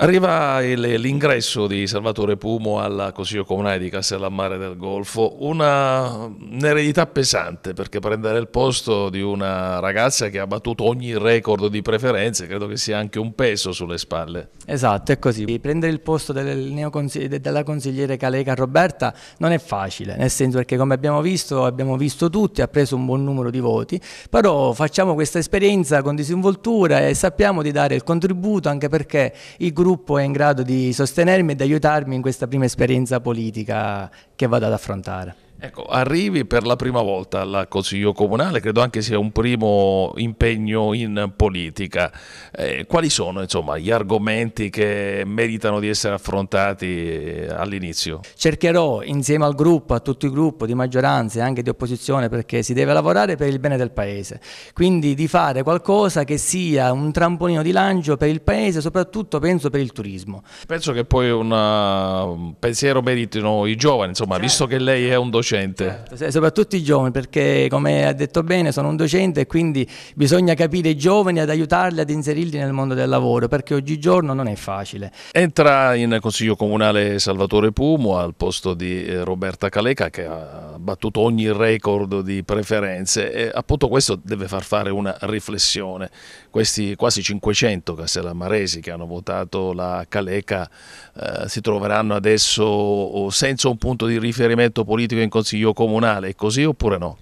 Arriva l'ingresso di Salvatore Pumo al Consiglio Comunale di Castellammare del Golfo, un'eredità pesante perché prendere il posto di una ragazza che ha battuto ogni record di preferenze credo che sia anche un peso sulle spalle. Esatto, è così. Prendere il posto del consig della consigliere Caleca Roberta non è facile, nel senso perché come abbiamo visto, abbiamo visto tutti, ha preso un buon numero di voti, però facciamo questa esperienza con disinvoltura e sappiamo di dare il contributo anche perché i gruppi gruppo è in grado di sostenermi e di aiutarmi in questa prima esperienza politica che vado ad affrontare. Ecco, arrivi per la prima volta al Consiglio Comunale, credo anche sia un primo impegno in politica. Eh, quali sono insomma, gli argomenti che meritano di essere affrontati eh, all'inizio? Cercherò insieme al gruppo, a tutto il gruppo di maggioranza e anche di opposizione, perché si deve lavorare per il bene del Paese, quindi di fare qualcosa che sia un trampolino di lancio per il Paese, soprattutto penso per il turismo. Penso che poi una... un pensiero meritino i giovani, insomma, certo. visto che lei è un docente docente. Certo, soprattutto i giovani, perché come ha detto bene sono un docente e quindi bisogna capire i giovani ad aiutarli ad inserirli nel mondo del lavoro, perché oggigiorno non è facile. Entra in Consiglio Comunale Salvatore Pumo al posto di eh, Roberta Caleca che ha battuto ogni record di preferenze e appunto questo deve far fare una riflessione. Questi quasi 500 castellammaresi che hanno votato la Caleca eh, si troveranno adesso senza un punto di riferimento politico in consiglio comunale, è così oppure no?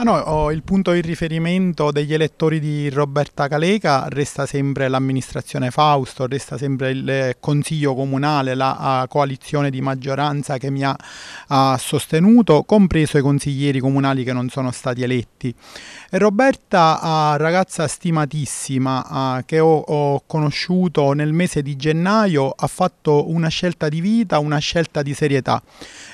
Ma ah, no, oh, il punto di riferimento degli elettori di Roberta Caleca resta sempre l'amministrazione Fausto, resta sempre il eh, consiglio comunale, la uh, coalizione di maggioranza che mi ha uh, sostenuto, compreso i consiglieri comunali che non sono stati eletti. E Roberta, uh, ragazza stimatissima ah, che ho, ho conosciuto nel mese di gennaio, ha fatto una scelta di vita, una scelta di serietà.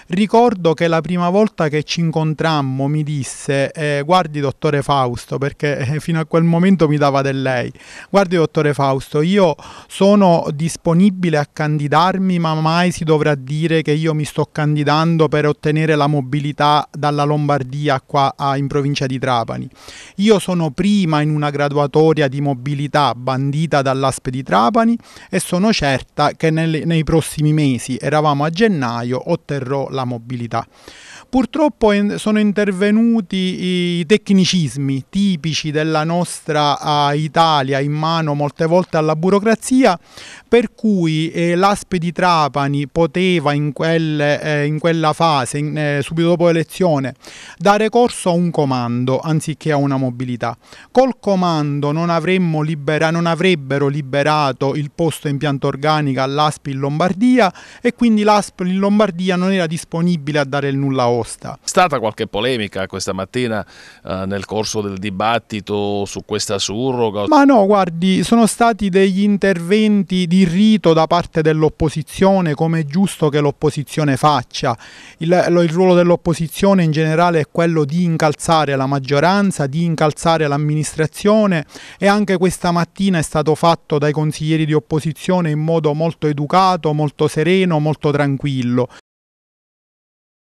Ricordo che la prima volta che ci incontrammo mi disse eh, guardi dottore Fausto, perché eh, fino a quel momento mi dava del lei, guardi dottore Fausto, io sono disponibile a candidarmi, ma mai si dovrà dire che io mi sto candidando per ottenere la mobilità dalla Lombardia qua a, in provincia di Trapani. Io sono prima in una graduatoria di mobilità bandita dall'ASP di Trapani e sono certa che nel, nei prossimi mesi, eravamo a gennaio, otterrò la mobilità. Purtroppo sono intervenuti i tecnicismi tipici della nostra Italia in mano molte volte alla burocrazia, per cui eh, l'Aspe di Trapani poteva in, quel, eh, in quella fase, eh, subito dopo l'elezione, dare corso a un comando anziché a una mobilità. Col comando non, libera, non avrebbero liberato il posto in pianta organica all'Aspe in Lombardia e quindi l'Aspe in Lombardia non era disponibile a dare il nulla osso risposta. È stata qualche polemica questa mattina eh, nel corso del dibattito su questa surroga? Ma no, guardi, sono stati degli interventi di rito da parte dell'opposizione, come è giusto che l'opposizione faccia. Il, lo, il ruolo dell'opposizione in generale è quello di incalzare la maggioranza, di incalzare l'amministrazione e anche questa mattina è stato fatto dai consiglieri di opposizione in modo molto educato, molto sereno, molto tranquillo.